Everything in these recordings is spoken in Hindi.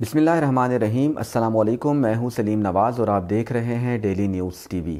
बिसमीम् अल्लाम मैं हूं सलीम नवाज़ और आप देख रहे हैं डेली न्यूज़ टीवी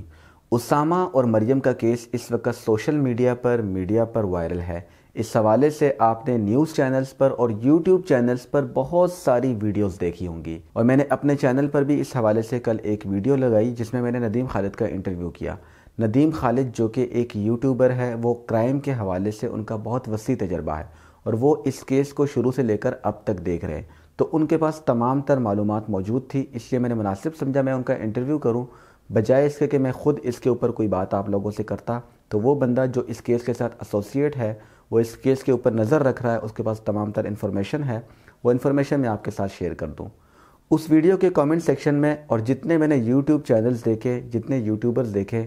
उसामा और मरियम का केस इस वक्त सोशल मीडिया पर मीडिया पर वायरल है इस हवाले से आपने न्यूज़ चैनल्स पर और यूट्यूब चैनल्स पर बहुत सारी वीडियोस देखी होंगी और मैंने अपने चैनल पर भी इस हवाले से कल एक वीडियो लगाई जिसमें मैंने नदीम खालिद का इंटरव्यू किया नदीम खालिद जो कि एक यूट्यूबर है वो क्राइम के हवाले से उनका बहुत वसी तजर्बा है और वो इस केस को शुरू से लेकर अब तक देख रहे हैं तो उनके पास तमाम तर मालूम मौजूद थी इसलिए मैंने मुनासिब समझा मैं उनका इंटरव्यू करूँ बजाय इसके कि मैं ख़ुद इसके ऊपर कोई बात आप लोगों से करता तो वो बंदा जो इस केस के साथ एसोसिएट है वो इस केस के ऊपर नज़र रख रहा है उसके पास तमाम तर इन्फॉर्मेशन है वो इन्फॉर्मेशन मैं आपके साथ शेयर कर दूँ उस वीडियो के कमेंट सेक्शन में और जितने मैंने यूट्यूब चैनल्स देखे जितने यूट्यूबर्स देखे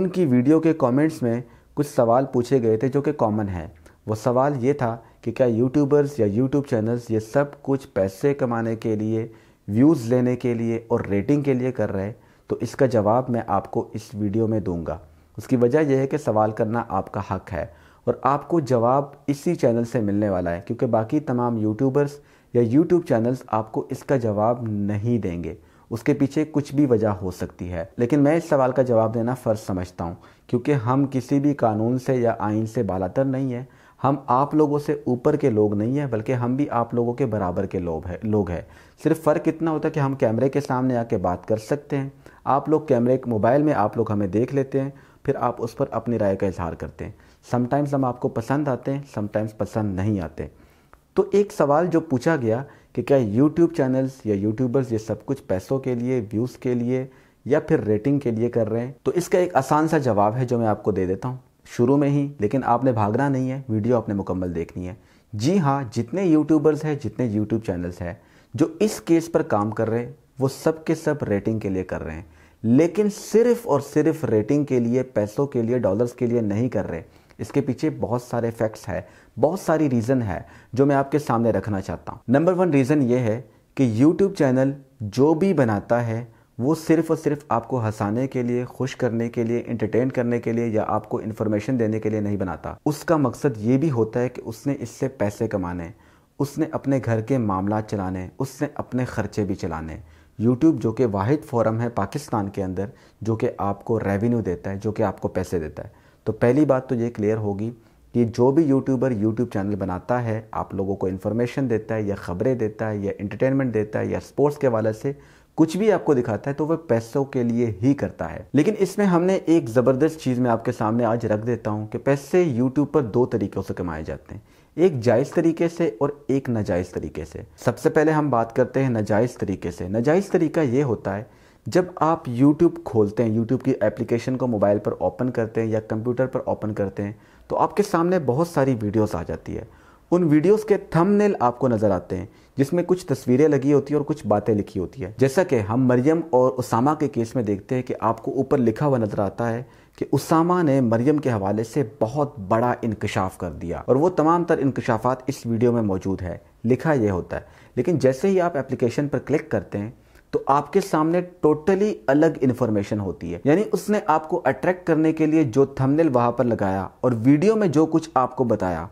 उनकी वीडियो के कमेंट्स में कुछ सवाल पूछे गए थे जो कि कॉमन है वो सवाल ये था कि क्या यूट्यूबर्स या यूट्यूब चैनल्स ये सब कुछ पैसे कमाने के लिए व्यूज़ लेने के लिए और रेटिंग के लिए कर रहे हैं तो इसका जवाब मैं आपको इस वीडियो में दूंगा उसकी वजह यह है कि सवाल करना आपका हक है और आपको जवाब इसी चैनल से मिलने वाला है क्योंकि बाकी तमाम यूट्यूबर्स या यूट्यूब चैनल्स आपको इसका जवाब नहीं देंगे उसके पीछे कुछ भी वजह हो सकती है लेकिन मैं इस सवाल का जवाब देना फ़र्ज समझता हूँ क्योंकि हम किसी भी कानून से या आइन से बालातर नहीं है हम आप लोगों से ऊपर के लोग नहीं हैं बल्कि हम भी आप लोगों के बराबर के लोग हैं लोग हैं सिर्फ फ़र्क इतना होता है कि हम कैमरे के सामने आके बात कर सकते हैं आप लोग कैमरे मोबाइल में आप लोग हमें देख लेते हैं फिर आप उस पर अपनी राय का इजहार करते हैं समटाइम्स हम आपको पसंद आते हैं समटाइम्स पसंद नहीं आते तो एक सवाल जो पूछा गया कि क्या यूट्यूब चैनल्स या यूट्यूबर्स ये सब कुछ पैसों के लिए व्यूज़ के लिए या फिर रेटिंग के लिए कर रहे हैं तो इसका एक आसान सा जवाब है जो मैं आपको दे देता हूँ शुरू में ही लेकिन आपने भागना नहीं है वीडियो आपने मुकम्मल देखनी है जी हाँ जितने यूट्यूबर्स हैं जितने यूट्यूब चैनल्स हैं जो इस केस पर काम कर रहे हैं वो सब के सब रेटिंग के लिए कर रहे हैं लेकिन सिर्फ और सिर्फ रेटिंग के लिए पैसों के लिए डॉलर्स के लिए नहीं कर रहे इसके पीछे बहुत सारे फैक्ट्स है बहुत सारी रीज़न है जो मैं आपके सामने रखना चाहता हूँ नंबर वन रीज़न ये है कि यूट्यूब चैनल जो भी बनाता है वो सिर्फ़ और सिर्फ आपको हंसाने के लिए खुश करने के लिए इंटरटेन करने के लिए या आपको इन्फॉर्मेशन देने के लिए नहीं बनाता उसका मकसद ये भी होता है कि उसने इससे पैसे कमाने उसने अपने घर के मामला चलाने उसने अपने खर्चे भी चलाने यूट्यूब जो कि वाहिद फोरम है पाकिस्तान के अंदर जो कि आपको रेवेन्यू देता है जो कि आपको पैसे देता है तो पहली बात तो ये क्लियर होगी कि जो भी यूट्यूबर यूट्यूब चैनल बनाता है आप लोगों को इन्फॉर्मेशन देता है या ख़बरें देता है या इंटरटेनमेंट देता है या स्पोर्ट्स के वाले से कुछ भी आपको दिखाता है तो वह पैसों के लिए ही करता है लेकिन इसमें हमने एक ज़बरदस्त चीज़ मैं आपके सामने आज रख देता हूं कि पैसे यूट्यूब पर दो तरीक़ों से कमाए जाते हैं एक जायज़ तरीके से और एक नाजायज़ तरीके से सबसे पहले हम बात करते हैं नाजायज़ तरीके से नाजायज़ तरीका ये होता है जब आप YouTube खोलते हैं YouTube की एप्लीकेशन को मोबाइल पर ओपन करते हैं या कंप्यूटर पर ओपन करते हैं तो आपके सामने बहुत सारी वीडियोस आ जाती है उन वीडियोस के थंबनेल आपको नज़र आते हैं जिसमें कुछ तस्वीरें लगी होती है और कुछ बातें लिखी होती है जैसा कि हम मरियम और उसामा के केस में देखते हैं कि आपको ऊपर लिखा हुआ नज़र आता है कि उसामा ने मरियम के हवाले से बहुत बड़ा इंकशाफ कर दिया और वो तमाम तर इंकशाफात इस वीडियो में मौजूद है लिखा यह होता है लेकिन जैसे ही आप एप्लीकेशन पर क्लिक करते हैं तो आपके सामने टोटली अलग इन्फॉर्मेशन होती है यानी उसने आपको अट्रैक्ट करने के लिए जो थंबनेल वहां पर लगाया और वीडियो में जो कुछ आपको बताया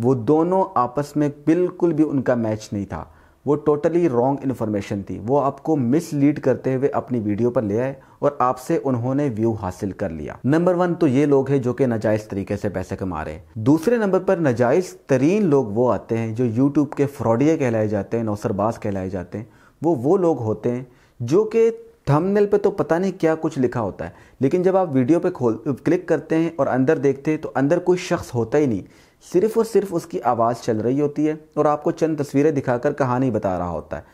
वो दोनों आपस में बिल्कुल भी उनका मैच नहीं था वो टोटली रॉन्ग इन्फॉर्मेशन थी वो आपको मिसलीड करते हुए अपनी वीडियो पर ले आए और आपसे उन्होंने व्यू हासिल कर लिया नंबर वन तो ये लोग हैं जो कि नजायज तरीके से पैसे कमा रहे हैं दूसरे नंबर पर नजायज़ तरीन लोग वो आते हैं जो यूट्यूब के फ्रॉडिये कहलाए जाते हैं नौसरबाज कहलाए जाते हैं वो वो लोग होते हैं जो कि थंबनेल पे तो पता नहीं क्या कुछ लिखा होता है लेकिन जब आप वीडियो पे खोल क्लिक करते हैं और अंदर देखते हैं तो अंदर कोई शख्स होता ही नहीं सिर्फ और सिर्फ उसकी आवाज़ चल रही होती है और आपको चंद तस्वीरें दिखाकर कहानी बता रहा होता है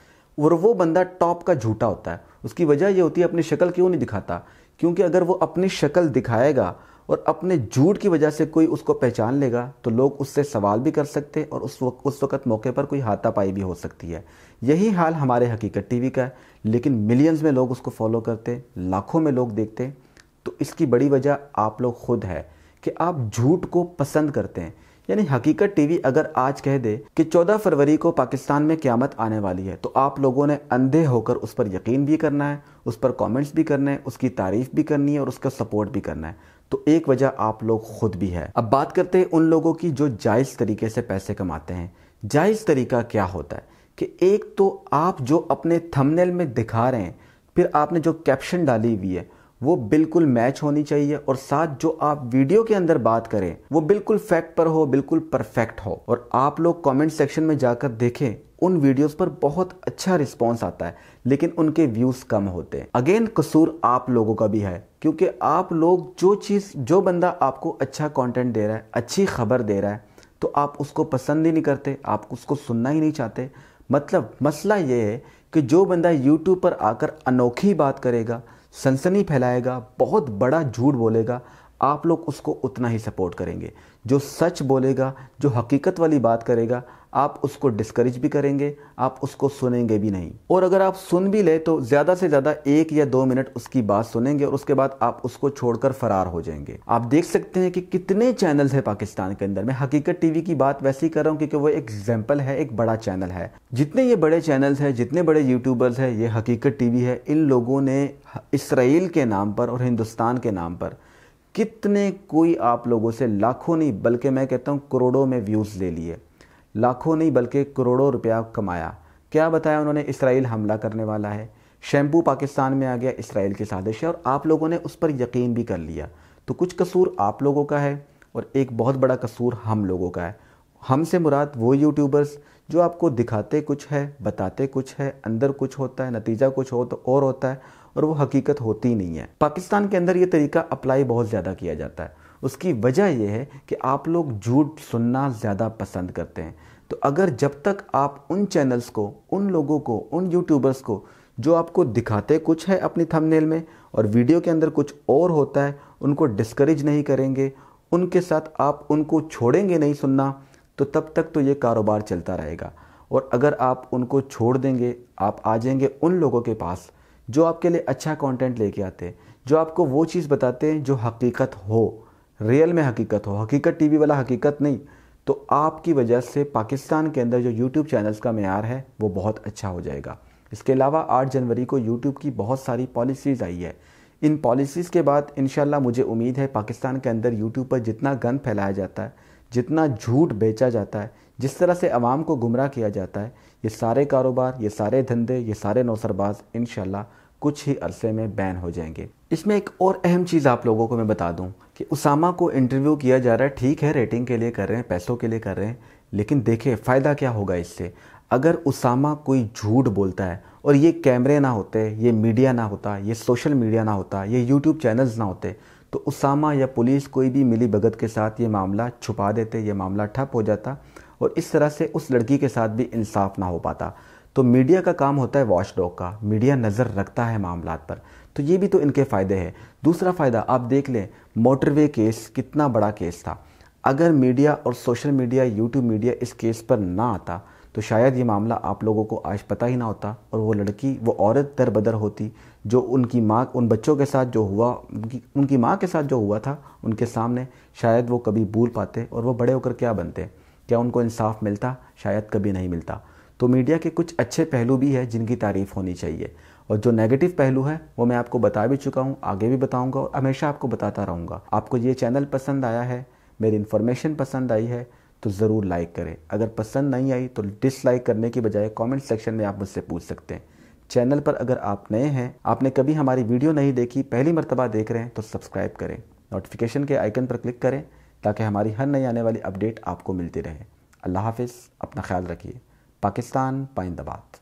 और वो बंदा टॉप का झूठा होता है उसकी वजह ये होती है अपनी शक्ल क्यों नहीं दिखाता क्योंकि अगर वो अपनी शक्ल दिखाएगा और अपने झूठ की वजह से कोई उसको पहचान लेगा तो लोग उससे सवाल भी कर सकते और उस वक्त उस वक्त मौके पर कोई हाथापाई भी हो सकती है यही हाल हमारे हकीकत टीवी का है लेकिन मिलियंस में लोग उसको फॉलो करते लाखों में लोग देखते तो इसकी बड़ी वजह आप लोग खुद है कि आप झूठ को पसंद करते हैं यानी हकीकत टीवी अगर आज कह दे कि 14 फरवरी को पाकिस्तान में क्यामत आने वाली है तो आप लोगों ने अंधे होकर उस पर यकीन भी करना है उस पर कमेंट्स भी करने हैं उसकी तारीफ भी करनी है और उसका सपोर्ट भी करना है तो एक वजह आप लोग खुद भी है अब बात करते हैं उन लोगों की जो जायज़ तरीके से पैसे कमाते हैं जायज़ तरीका क्या होता है कि एक तो आप जो अपने थंबनेल में दिखा रहे हैं फिर आपने जो कैप्शन डाली हुई है वो बिल्कुल मैच होनी चाहिए और साथ जो आप वीडियो के अंदर बात करें वो बिल्कुल फैक्ट पर हो बिल्कुल परफेक्ट हो और आप लोग कमेंट सेक्शन में जाकर देखें उन वीडियोस पर बहुत अच्छा रिस्पॉन्स आता है लेकिन उनके व्यूज कम होते हैं अगेन कसूर आप लोगों का भी है क्योंकि आप लोग जो चीज़ जो बंदा आपको अच्छा कंटेंट दे रहा है अच्छी खबर दे रहा है तो आप उसको पसंद ही नहीं करते आप उसको सुनना ही नहीं चाहते मतलब मसला ये है कि जो बंदा यूट्यूब पर आकर अनोखी बात करेगा सनसनी फैलाएगा बहुत बड़ा झूठ बोलेगा आप लोग उसको उतना ही सपोर्ट करेंगे जो सच बोलेगा जो हकीकत वाली बात करेगा आप उसको डिस्करेज भी करेंगे आप उसको सुनेंगे भी नहीं और अगर आप सुन भी ले तो ज़्यादा से ज़्यादा एक या दो मिनट उसकी बात सुनेंगे और उसके बाद आप उसको छोड़कर फरार हो जाएंगे आप देख सकते हैं कि कितने चैनल्स हैं पाकिस्तान के अंदर मैं हकीकत टीवी की बात वैसे ही कर रहा हूँ क्योंकि वो एक एग्जाम्पल है एक बड़ा चैनल है जितने ये बड़े चैनल्स हैं जितने बड़े यूट्यूबर्स हैं ये हकीकत टीवी है इन लोगों ने इसराइल के नाम पर और हिंदुस्तान के नाम पर कितने कोई आप लोगों से लाखों नहीं बल्कि मैं कहता हूँ करोड़ों में व्यूज़ ले लिए लाखों नहीं बल्कि करोड़ों रुपया कमाया क्या बताया उन्होंने इसराइल हमला करने वाला है शैम्पू पाकिस्तान में आ गया इसराइल की साजिश है और आप लोगों ने उस पर यकीन भी कर लिया तो कुछ कसूर आप लोगों का है और एक बहुत बड़ा कसूर हम लोगों का है हमसे मुराद वो यूट्यूबर्स जो आपको दिखाते कुछ है बताते कुछ है अंदर कुछ होता है नतीजा कुछ हो तो और होता है और वो हकीकत होती ही नहीं है पाकिस्तान के अंदर ये तरीका अप्लाई बहुत ज़्यादा किया जाता है उसकी वजह यह है कि आप लोग झूठ सुनना ज़्यादा पसंद करते हैं तो अगर जब तक आप उन चैनल्स को उन लोगों को उन यूट्यूबर्स को जो आपको दिखाते कुछ है अपनी थंबनेल में और वीडियो के अंदर कुछ और होता है उनको डिस्करेज नहीं करेंगे उनके साथ आप उनको छोड़ेंगे नहीं सुनना तो तब तक तो ये कारोबार चलता रहेगा और अगर आप उनको छोड़ देंगे आप आ जाएंगे उन लोगों के पास जो आपके लिए अच्छा कंटेंट लेके आते हैं जो आपको वो चीज़ बताते हैं जो हकीकत हो रियल में हकीकत हो हकीकत टीवी वाला हकीकत नहीं तो आपकी वजह से पाकिस्तान के अंदर जो यूट्यूब चैनल्स का मैार है वो बहुत अच्छा हो जाएगा इसके अलावा आठ जनवरी को यूट्यूब की बहुत सारी पॉलिसीज़ आई है इन पॉलिसीज़ के बाद इन मुझे उम्मीद है पाकिस्तान के अंदर यूट्यूब पर जितना गंद फैलाया जाता है जितना झूठ बेचा जाता है जिस तरह से आवाम को गुमराह किया जाता है ये सारे कारोबार ये सारे धंधे ये सारे नौसरबाज इन कुछ ही अरसे में बैन हो जाएंगे इसमें एक और अहम चीज़ आप लोगों को मैं बता दूं कि उसामा को इंटरव्यू किया जा रहा है ठीक है रेटिंग के लिए कर रहे हैं पैसों के लिए कर रहे हैं लेकिन देखिए फ़ायदा क्या होगा इससे अगर उसामा कोई झूठ बोलता है और ये कैमरे ना होते ये मीडिया ना होता ये सोशल मीडिया ना होता ये यूट्यूब चैनल्स ना होते तो उसामा या पुलिस कोई भी मिली भगत के साथ ये मामला छुपा देते ये मामला ठप हो जाता और इस तरह से उस लड़की के साथ भी इंसाफ ना हो पाता तो मीडिया का काम होता है वॉश डॉग का मीडिया नज़र रखता है मामला पर तो ये भी तो इनके फ़ायदे हैं दूसरा फ़ायदा आप देख लें मोटरवे केस कितना बड़ा केस था अगर मीडिया और सोशल मीडिया यूट्यूब मीडिया इस केस पर ना आता तो शायद ये मामला आप लोगों को आज पता ही ना होता और वो लड़की वो औरत दर बदर होती जो उनकी माँ उन बच्चों के साथ जो हुआ उनकी उनकी माँ के साथ जो हुआ था उनके सामने शायद वो कभी भूल पाते और वो बड़े होकर क्या बनते क्या उनको इंसाफ मिलता शायद कभी नहीं मिलता तो मीडिया के कुछ अच्छे पहलू भी है जिनकी तारीफ होनी चाहिए और जो नेगेटिव पहलू है वो मैं आपको बता भी चुका हूँ आगे भी बताऊँगा और हमेशा आपको बताता रहूँगा आपको ये चैनल पसंद आया है मेरी इन्फॉर्मेशन पसंद आई है तो ज़रूर लाइक करें अगर पसंद नहीं आई तो डिसलाइक करने की बजाय कमेंट सेक्शन में आप मुझसे पूछ सकते हैं चैनल पर अगर आप नए हैं आपने कभी हमारी वीडियो नहीं देखी पहली मरतबा देख रहे हैं तो सब्सक्राइब करें नोटिफिकेशन के आइकन पर क्लिक करें ताकि हमारी हर नई आने वाली अपडेट आपको मिलती रहे अल्लाह हाफिज़ अपना ख्याल रखिए पाकिस्तान पाइंदाबाद